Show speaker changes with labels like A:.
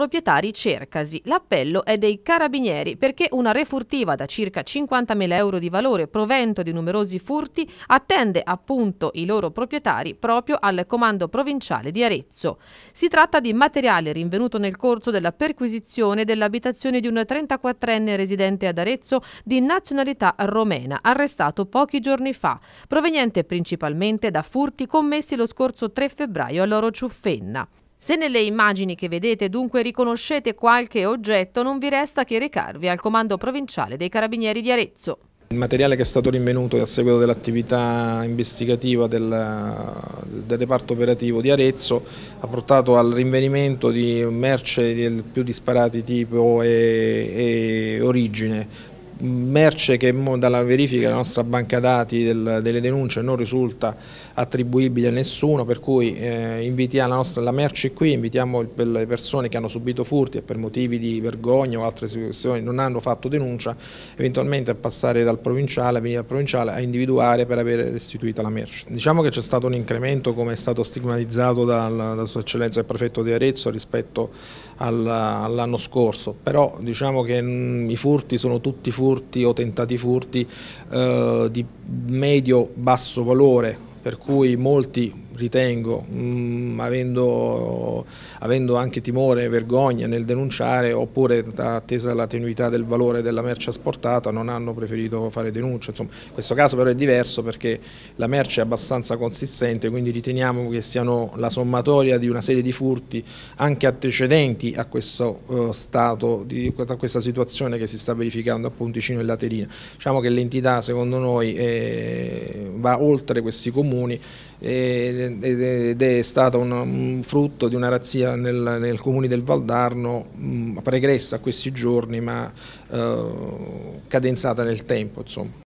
A: proprietari cercasi. L'appello è dei carabinieri perché una refurtiva da circa 50.000 euro di valore provento di numerosi furti attende appunto i loro proprietari proprio al comando provinciale di Arezzo. Si tratta di materiale rinvenuto nel corso della perquisizione dell'abitazione di un 34enne residente ad Arezzo di nazionalità romena, arrestato pochi giorni fa, proveniente principalmente da furti commessi lo scorso 3 febbraio a Loro Ciuffenna. Se nelle immagini che vedete dunque riconoscete qualche oggetto, non vi resta che recarvi al Comando Provinciale dei Carabinieri di Arezzo.
B: Il materiale che è stato rinvenuto a seguito dell'attività investigativa del, del, reparto operativo di Arezzo ha portato al rinvenimento di merce del più disparati tipo e, e origine, merce che dalla verifica della nostra banca dati del, delle denunce non risulta attribuibile a nessuno, per cui eh, invitiamo la, nostra, la merce qui, invitiamo per le persone che hanno subito furti e per motivi di vergogna o altre situazioni non hanno fatto denuncia, eventualmente a passare dal provinciale, a venire al provinciale a individuare per avere restituita la merce. Diciamo che c'è stato un incremento come è stato stigmatizzato dalla da sua eccellenza il prefetto di Arezzo rispetto all'anno scorso, però diciamo che mh, mm, i furti sono tutti furti furti o tentati furti eh, di medio-basso valore, per cui molti ritengo, mh, mm, avendo, avendo, anche timore e vergogna nel denunciare oppure attesa la tenuità del valore della merce asportata non hanno preferito fare denuncia. Insomma, in questo caso però è diverso perché la merce è abbastanza consistente, quindi riteniamo che siano la sommatoria di una serie di furti anche antecedenti a questo eh, stato, di, a questa situazione che si sta verificando a Ponticino e Laterina. Diciamo che l'entità secondo noi eh, va oltre questi comuni. Eh, ed è stata un, frutto di una razzia nel, nel comune del Valdarno pregressa a questi giorni ma eh, cadenzata nel tempo. Insomma.